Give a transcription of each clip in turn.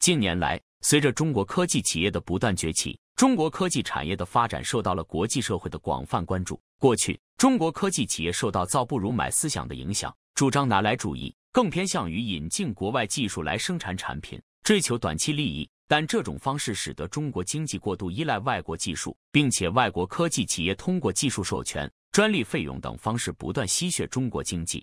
近年来，随着中国科技企业的不断崛起，中国科技产业的发展受到了国际社会的广泛关注。过去，中国科技企业受到“造不如买”思想的影响，主张拿来主义，更偏向于引进国外技术来生产产品，追求短期利益。但这种方式使得中国经济过度依赖外国技术，并且外国科技企业通过技术授权、专利费用等方式不断吸血中国经济。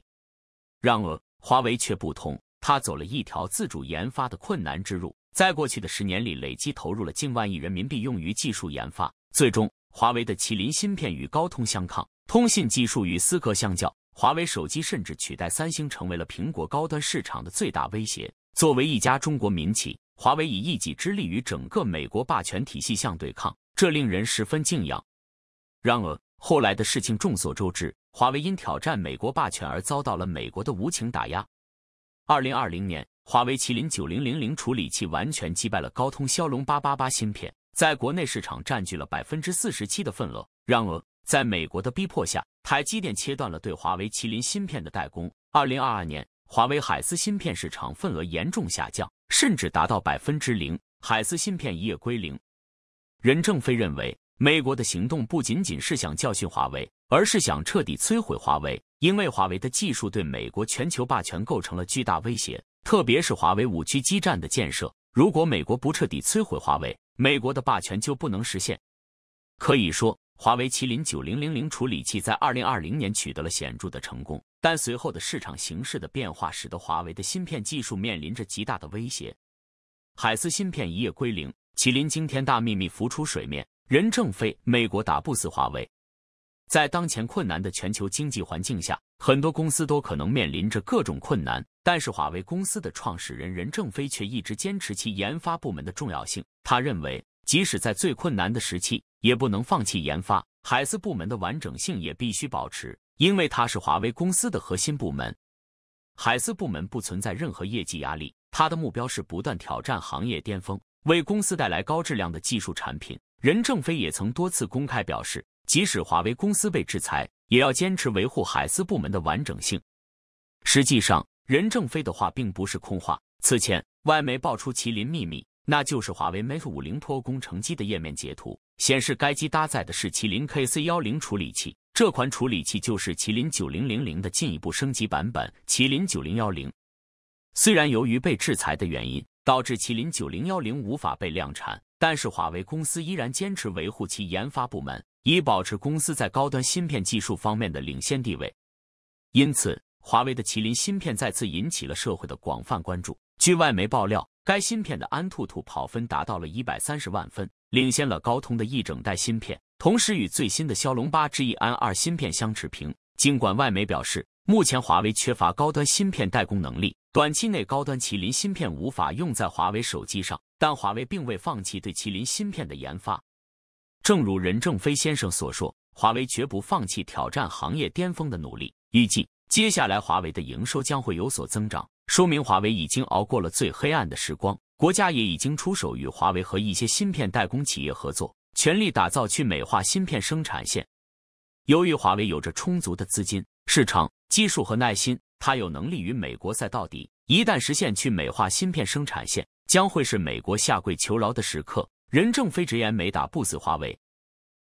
然而，华为却不同。他走了一条自主研发的困难之路，在过去的十年里，累计投入了近万亿人民币用于技术研发。最终，华为的麒麟芯片与高通相抗，通信技术与思科相较，华为手机甚至取代三星成为了苹果高端市场的最大威胁。作为一家中国民企，华为以一己之力与整个美国霸权体系相对抗，这令人十分敬仰。然而，后来的事情众所周知，华为因挑战美国霸权而遭到了美国的无情打压。二零二零年，华为麒麟九零零零处理器完全击败了高通骁龙八八八芯片，在国内市场占据了百分之四十七的份额。然而，在美国的逼迫下，台积电切断了对华为麒麟芯片的代工。二零二二年，华为海思芯片市场份额严重下降，甚至达到百分之零，海思芯片一夜归零。任正非认为，美国的行动不仅仅是想教训华为，而是想彻底摧毁华为。因为华为的技术对美国全球霸权构成了巨大威胁，特别是华为五 G 基站的建设。如果美国不彻底摧毁华为，美国的霸权就不能实现。可以说，华为麒麟九零零零处理器在二零二零年取得了显著的成功，但随后的市场形势的变化使得华为的芯片技术面临着极大的威胁。海思芯片一夜归零，麒麟惊天大秘密浮出水面，任正非：美国打不死华为。在当前困难的全球经济环境下，很多公司都可能面临着各种困难，但是华为公司的创始人任正非却一直坚持其研发部门的重要性。他认为，即使在最困难的时期，也不能放弃研发。海思部门的完整性也必须保持，因为它是华为公司的核心部门。海思部门不存在任何业绩压力，它的目标是不断挑战行业巅峰，为公司带来高质量的技术产品。任正非也曾多次公开表示。即使华为公司被制裁，也要坚持维护海思部门的完整性。实际上，任正非的话并不是空话。此前，外媒爆出麒麟秘密，那就是华为 Mate 五零 Pro 工程机的页面截图显示，该机搭载的是麒麟 K C 幺零处理器。这款处理器就是麒麟九零零零的进一步升级版本——麒麟九零幺零。虽然由于被制裁的原因，导致麒麟九零幺零无法被量产，但是华为公司依然坚持维护其研发部门。以保持公司在高端芯片技术方面的领先地位，因此华为的麒麟芯片再次引起了社会的广泛关注。据外媒爆料，该芯片的安兔兔跑分达到了一百三十万分，领先了高通的一整代芯片，同时与最新的骁龙八 G E 安二芯片相持平。尽管外媒表示，目前华为缺乏高端芯片代工能力，短期内高端麒麟芯片无法用在华为手机上，但华为并未放弃对麒麟芯片的研发。正如任正非先生所说，华为绝不放弃挑战行业巅峰的努力。预计接下来华为的营收将会有所增长，说明华为已经熬过了最黑暗的时光。国家也已经出手与华为和一些芯片代工企业合作，全力打造去美化芯片生产线。由于华为有着充足的资金、市场、技术和耐心，它有能力与美国赛到底。一旦实现去美化芯片生产线，将会是美国下跪求饶的时刻。任正非直言没打不死华为，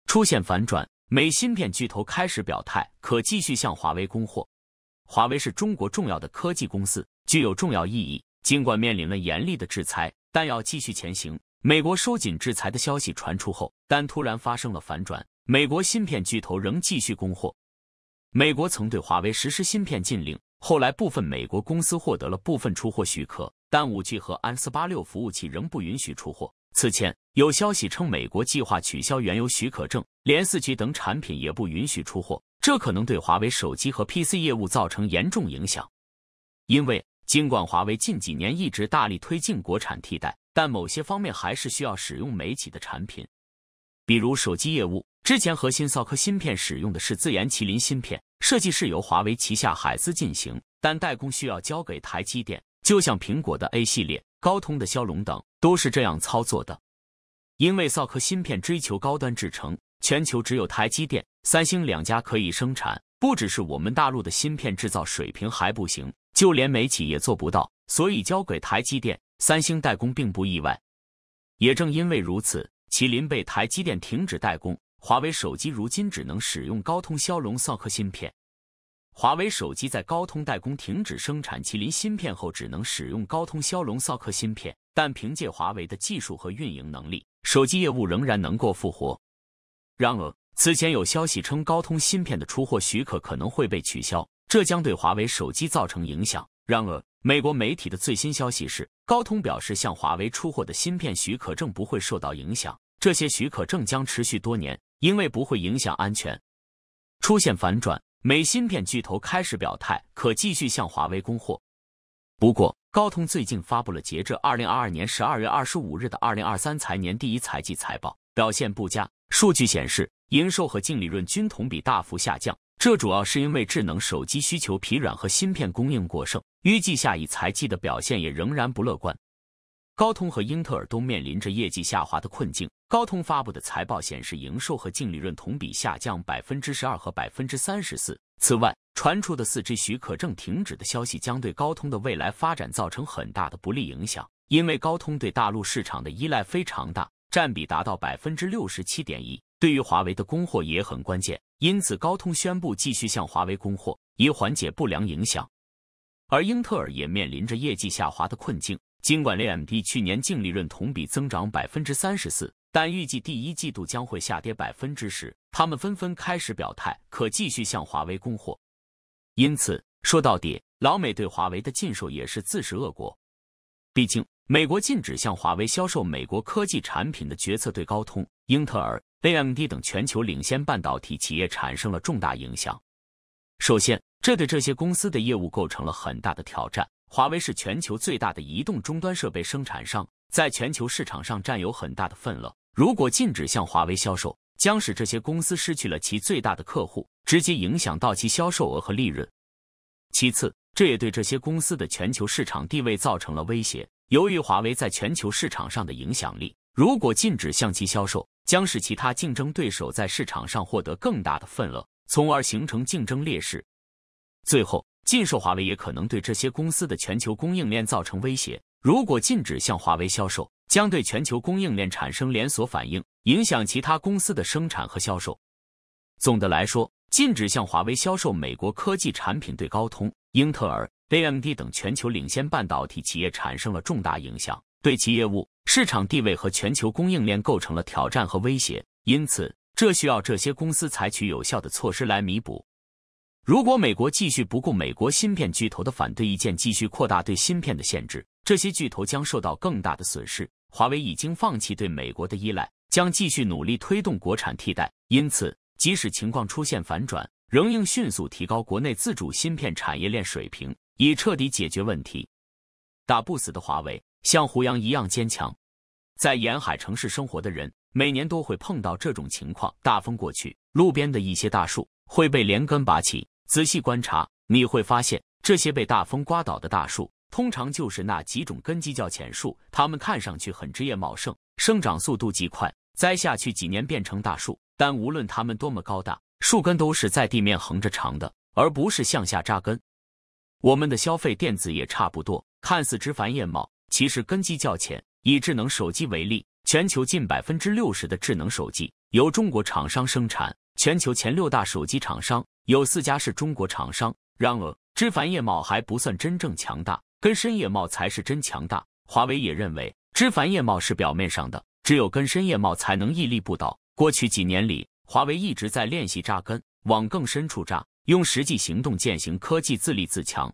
出现反转，美芯片巨头开始表态，可继续向华为供货。华为是中国重要的科技公司，具有重要意义。尽管面临了严厉的制裁，但要继续前行。美国收紧制裁的消息传出后，但突然发生了反转，美国芯片巨头仍继续供货。美国曾对华为实施芯片禁令，后来部分美国公司获得了部分出货许可，但 5G 和安486服务器仍不允许出货。此前有消息称，美国计划取消原油许可证，连四 G 等产品也不允许出货，这可能对华为手机和 PC 业务造成严重影响。因为尽管华为近几年一直大力推进国产替代，但某些方面还是需要使用美企的产品，比如手机业务。之前核心骚科芯片使用的是自研麒麟芯片，设计是由华为旗下海思进行，但代工需要交给台积电，就像苹果的 A 系列。高通的骁龙等都是这样操作的，因为扫克芯片追求高端制程，全球只有台积电、三星两家可以生产。不只是我们大陆的芯片制造水平还不行，就连美企也做不到，所以交给台积电、三星代工并不意外。也正因为如此，麒麟被台积电停止代工，华为手机如今只能使用高通骁龙、扫克芯片。华为手机在高通代工停止生产麒麟芯片后，只能使用高通骁龙、扫客芯片。但凭借华为的技术和运营能力，手机业务仍然能够复活。然而，此前有消息称，高通芯片的出货许可可能会被取消，这将对华为手机造成影响。然而，美国媒体的最新消息是，高通表示向华为出货的芯片许可证不会受到影响，这些许可证将持续多年，因为不会影响安全。出现反转。美芯片巨头开始表态，可继续向华为供货。不过，高通最近发布了截至二零二二年十二月二十五日的二零二三财年第一财季财报，表现不佳。数据显示，营收和净利润均同比大幅下降。这主要是因为智能手机需求疲软和芯片供应过剩。预计下一财季的表现也仍然不乐观。高通和英特尔都面临着业绩下滑的困境。高通发布的财报显示，营收和净利润同比下降百分之十二和百分之三十四。此外，传出的四 G 许可证停止的消息将对高通的未来发展造成很大的不利影响，因为高通对大陆市场的依赖非常大，占比达到百分之六十七点一，对于华为的供货也很关键。因此，高通宣布继续向华为供货，以缓解不良影响。而英特尔也面临着业绩下滑的困境。尽管 AMD 去年净利润同比增长百分之三十四，但预计第一季度将会下跌百分之十。他们纷纷开始表态，可继续向华为供货。因此，说到底，老美对华为的禁售也是自食恶果。毕竟，美国禁止向华为销售美国科技产品的决策，对高通、英特尔、AMD 等全球领先半导体企业产生了重大影响。首先，这对这些公司的业务构成了很大的挑战。华为是全球最大的移动终端设备生产商，在全球市场上占有很大的份额。如果禁止向华为销售，将使这些公司失去了其最大的客户，直接影响到其销售额和利润。其次，这也对这些公司的全球市场地位造成了威胁。由于华为在全球市场上的影响力，如果禁止向其销售，将使其他竞争对手在市场上获得更大的份额，从而形成竞争劣势。最后，禁售华为也可能对这些公司的全球供应链造成威胁。如果禁止向华为销售，将对全球供应链产生连锁反应，影响其他公司的生产和销售。总的来说，禁止向华为销售美国科技产品，对高通、英特尔、AMD 等全球领先半导体企业产生了重大影响，对其业务、市场地位和全球供应链构成了挑战和威胁。因此，这需要这些公司采取有效的措施来弥补。如果美国继续不顾美国芯片巨头的反对意见，继续扩大对芯片的限制，这些巨头将受到更大的损失。华为已经放弃对美国的依赖，将继续努力推动国产替代。因此，即使情况出现反转，仍应迅速提高国内自主芯片产业链水平，以彻底解决问题。打不死的华为像胡杨一样坚强。在沿海城市生活的人，每年都会碰到这种情况：大风过去，路边的一些大树会被连根拔起。仔细观察，你会发现，这些被大风刮倒的大树，通常就是那几种根基较浅树。它们看上去很枝叶茂盛，生长速度极快，栽下去几年变成大树。但无论它们多么高大，树根都是在地面横着长的，而不是向下扎根。我们的消费电子也差不多，看似枝繁叶茂，其实根基较浅。以智能手机为例，全球近百分之六十的智能手机由中国厂商生产，全球前六大手机厂商。有四家是中国厂商，然而枝繁叶茂还不算真正强大，根深叶茂才是真强大。华为也认为，枝繁叶茂是表面上的，只有根深叶茂才能屹立不倒。过去几年里，华为一直在练习扎根，往更深处扎，用实际行动践行科技自立自强。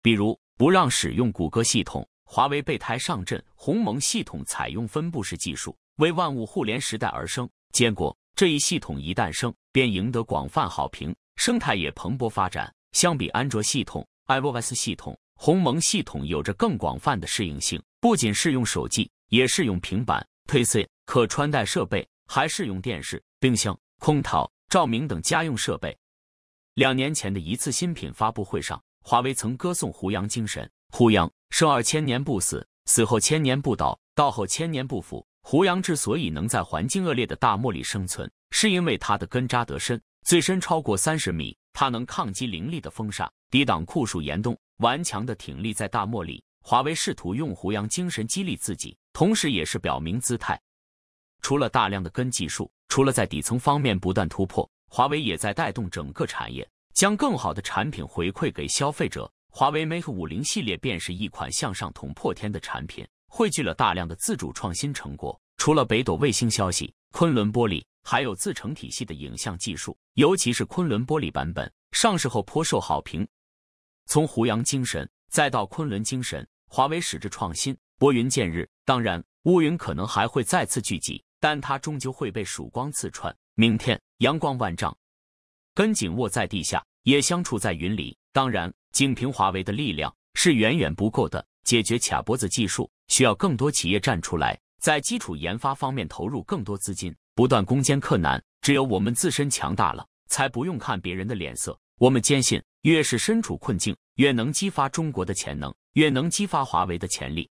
比如，不让使用谷歌系统，华为备胎上阵，鸿蒙系统采用分布式技术，为万物互联时代而生。结果，这一系统一诞生，便赢得广泛好评。生态也蓬勃发展。相比安卓系统、iOS 系统、鸿蒙系统，有着更广泛的适应性，不仅适用手机，也适用平板、PC、可穿戴设备，还适用电视、冰箱、空调、照明等家用设备。两年前的一次新品发布会上，华为曾歌颂胡杨精神：胡杨生二千年不死，死后千年不倒，倒后千年不腐。胡杨之所以能在环境恶劣的大漠里生存，是因为它的根扎得深。最深超过三十米，它能抗击凌厉的风沙，抵挡酷暑严冬，顽强的挺立在大漠里。华为试图用胡杨精神激励自己，同时也是表明姿态。除了大量的跟技术，除了在底层方面不断突破，华为也在带动整个产业，将更好的产品回馈给消费者。华为 Mate 五零系列便是一款向上捅破天的产品，汇聚了大量的自主创新成果。除了北斗卫星消息，昆仑玻璃。还有自成体系的影像技术，尤其是昆仑玻璃版本上市后颇受好评。从胡杨精神再到昆仑精神，华为矢志创新，拨云见日。当然，乌云可能还会再次聚集，但它终究会被曙光刺穿。明天阳光万丈，跟紧握在地下，也相处在云里。当然，仅凭华为的力量是远远不够的。解决卡脖子技术，需要更多企业站出来，在基础研发方面投入更多资金。不断攻坚克难，只有我们自身强大了，才不用看别人的脸色。我们坚信，越是身处困境，越能激发中国的潜能，越能激发华为的潜力。